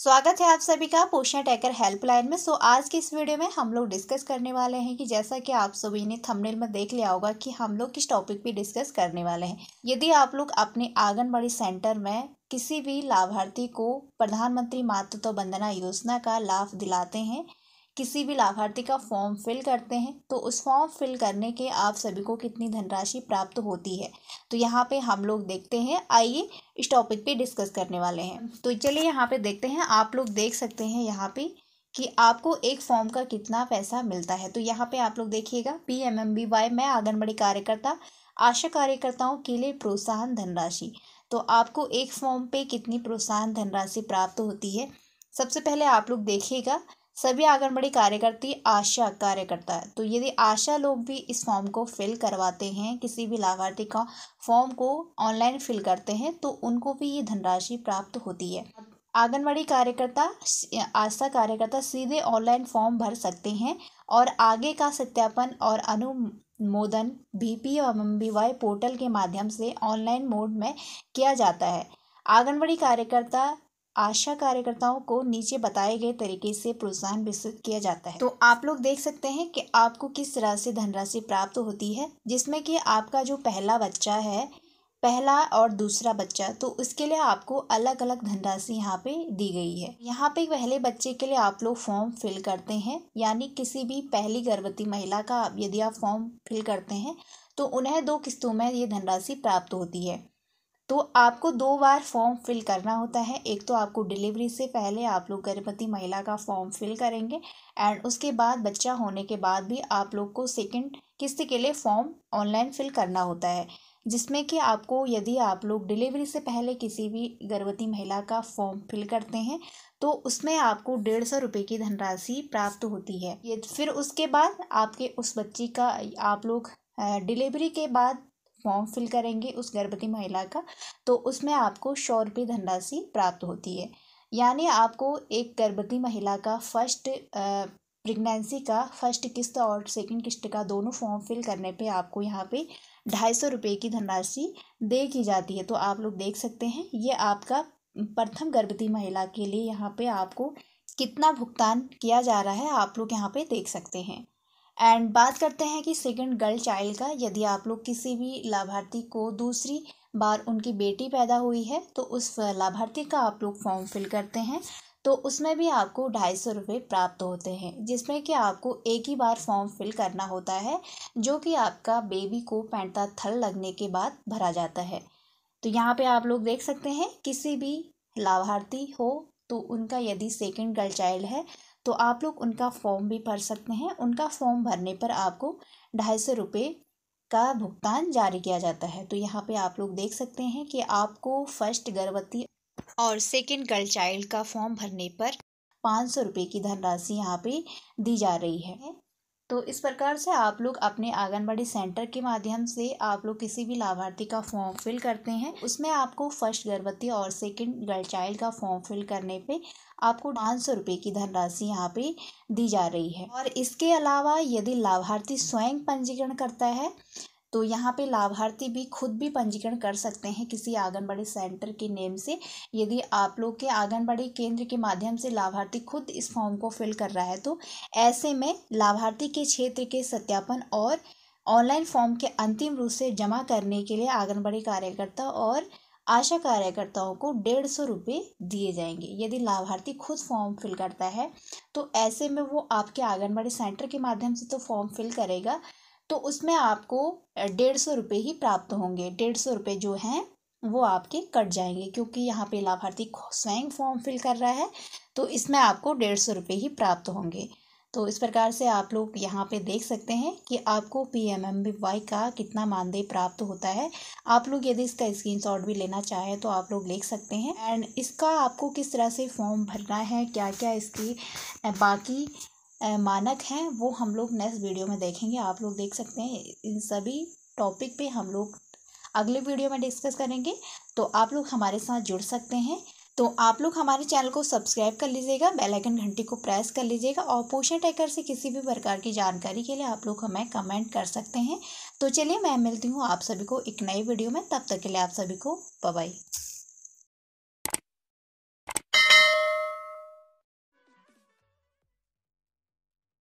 स्वागत है आप सभी का पोषण टैकर हेल्पलाइन में सो आज की इस वीडियो में हम लोग डिस्कस करने वाले हैं कि जैसा कि आप सभी ने थंबनेल में देख लिया होगा कि हम लोग किस टॉपिक पे डिस्कस करने वाले हैं यदि आप लोग अपने आंगनबाड़ी सेंटर में किसी भी लाभार्थी को प्रधानमंत्री मातृत्व वंदना योजना का लाभ दिलाते हैं किसी भी लाभार्थी का फॉर्म फिल करते हैं तो उस फॉर्म फिल करने के आप सभी को कितनी धनराशि प्राप्त होती है तो यहाँ पे हम लोग देखते हैं आइए इस टॉपिक पे डिस्कस करने वाले हैं तो चलिए यहाँ पे देखते हैं आप लोग देख सकते हैं यहाँ पे कि आपको एक फॉर्म का कितना पैसा मिलता है तो यहाँ पे आप लोग देखिएगा P M M B Y मैं आंगनबाड़ी कार्यकर्ता आशा कार्यकर्ताओं के लिए प्रोत्साहन धनराशि तो आपको एक फॉर्म पे कितनी प्रोत्साहन धनराशि प्राप्त होती है सबसे पहले आप लोग देखिएगा सभी आंगनबाड़ी कार्यकर्ती आशा कार्यकर्ता है तो यदि आशा लोग भी इस फॉर्म को फिल करवाते हैं किसी भी लाभार्थी का फॉर्म को ऑनलाइन फिल करते हैं तो उनको भी ये धनराशि प्राप्त होती है आंगनबाड़ी कार्यकर्ता आशा कार्यकर्ता सीधे ऑनलाइन फॉर्म भर सकते हैं और आगे का सत्यापन और अनु मोदन पी और एम पोर्टल के माध्यम से ऑनलाइन मोड में किया जाता है आंगनबाड़ी कार्यकर्ता आशा कार्यकर्ताओं को नीचे बताए गए तरीके से प्रोत्साहन विकसित किया जाता है तो आप लोग देख सकते हैं कि आपको किस तरह से धनराशि प्राप्त होती है जिसमें कि आपका जो पहला बच्चा है पहला और दूसरा बच्चा तो उसके लिए आपको अलग अलग धनराशि यहाँ पे दी गई है यहाँ पे पहले बच्चे के लिए आप लोग फॉर्म फिल करते हैं यानी किसी भी पहली गर्भवती महिला का यदि आप फॉर्म फिल करते हैं तो उन्हें दो किस्तों में ये धनराशि प्राप्त होती है तो आपको दो बार फॉर्म फिल करना होता है एक तो आपको डिलीवरी से पहले आप लोग गर्भवती महिला का फॉर्म फिल करेंगे एंड उसके बाद बच्चा होने के बाद भी आप लोग को सेकंड किस्त के लिए फॉर्म ऑनलाइन फिल करना होता है जिसमें कि आपको यदि आप लोग डिलीवरी से पहले किसी भी गर्भवती महिला का फॉर्म फिल करते हैं तो उसमें आपको डेढ़ सौ रुपये की धनराशि प्राप्त होती है ये फिर उसके बाद आपके उस बच्ची का आप लोग डिलीवरी के बाद फॉर्म फिल करेंगे उस गर्भवती महिला का तो उसमें आपको सौ रुपये धनराशि प्राप्त होती है यानी आपको एक गर्भवती महिला का फर्स्ट प्रेगनेंसी का फर्स्ट किस्त और सेकंड किस्त का दोनों फॉर्म फिल करने पे आपको यहाँ पे ढाई सौ रुपये की धनराशि दे की जाती है तो आप लोग देख सकते हैं ये आपका प्रथम गर्भवती महिला के लिए यहाँ पे आपको कितना भुगतान किया जा रहा है आप लोग यहाँ पे देख सकते हैं एंड बात करते हैं कि सेकंड गर्ल चाइल्ड का यदि आप लोग किसी भी लाभार्थी को दूसरी बार उनकी बेटी पैदा हुई है तो उस लाभार्थी का आप लोग फॉर्म फिल करते हैं तो उसमें भी आपको ढाई सौ रुपये प्राप्त होते हैं जिसमें कि आपको एक ही बार फॉर्म फिल करना होता है जो कि आपका बेबी को पैंता थल लगने के बाद भरा जाता है तो यहाँ पे आप लोग देख सकते हैं किसी भी लाभार्थी हो तो उनका यदि सेकंड गर्ल चाइल्ड है तो आप लोग उनका फॉर्म भी भर सकते हैं उनका फॉर्म भरने पर आपको ढाई सौ रुपये का भुगतान जारी किया जाता है तो यहाँ पे आप लोग देख सकते हैं कि आपको फर्स्ट गर्भवती और सेकंड गर्ल चाइल्ड का फॉर्म भरने पर पाँच सौ रुपये की धनराशि यहाँ पे दी जा रही है तो इस प्रकार से आप लोग अपने आंगनबाड़ी सेंटर के माध्यम से आप लोग किसी भी लाभार्थी का फॉर्म फिल करते हैं उसमें आपको फर्स्ट गर्भवती और सेकंड गर्ल चाइल्ड का फॉर्म फिल करने पे आपको पाँच सौ रुपये की धनराशि यहाँ पे दी जा रही है और इसके अलावा यदि लाभार्थी स्वयं पंजीकरण करता है तो यहाँ पे लाभार्थी भी खुद भी पंजीकरण कर सकते हैं किसी आंगनबाड़ी सेंटर के नेम से यदि आप लोग के आंगनबाड़ी केंद्र के माध्यम से लाभार्थी खुद इस फॉर्म को फिल कर रहा है तो ऐसे में लाभार्थी के क्षेत्र के सत्यापन और ऑनलाइन फॉर्म के अंतिम रूप से जमा करने के लिए आंगनबाड़ी कार्यकर्ता और आशा कार्यकर्ताओं को डेढ़ सौ रुपये दिए जाएंगे यदि लाभार्थी खुद फॉर्म फिल करता है तो ऐसे में वो आपके आंगनबाड़ी सेंटर के माध्यम से तो फॉर्म फिल करेगा तो उसमें आपको डेढ़ सौ रुपये ही प्राप्त होंगे डेढ़ सौ रुपये जो हैं वो आपके कट जाएंगे क्योंकि यहाँ पे लाभार्थी स्वयं फॉर्म फिल कर रहा है तो इसमें आपको डेढ़ सौ रुपये ही प्राप्त होंगे तो इस प्रकार से आप लोग यहाँ पे देख सकते हैं कि आपको P M M B Y का कितना मानदेय प्राप्त होता है आप लोग यदि इसका स्क्रीनशॉट भी लेना चाहें तो आप लोग ले सकते हैं एंड इसका आपको किस तरह से फॉर्म भरना है क्या क्या इसकी बाकी मानक हैं वो हम लोग नेक्स्ट वीडियो में देखेंगे आप लोग देख सकते हैं इन सभी टॉपिक पे हम लोग अगले वीडियो में डिस्कस करेंगे तो आप लोग हमारे साथ जुड़ सकते हैं तो आप लोग हमारे चैनल को सब्सक्राइब कर लीजिएगा बेल आइकन घंटी को प्रेस कर लीजिएगा और पोषण टैकर से किसी भी प्रकार की जानकारी के लिए आप लोग हमें कमेंट कर सकते हैं तो चलिए मैं मिलती हूँ आप सभी को एक नई वीडियो में तब तक के लिए आप सभी को बाय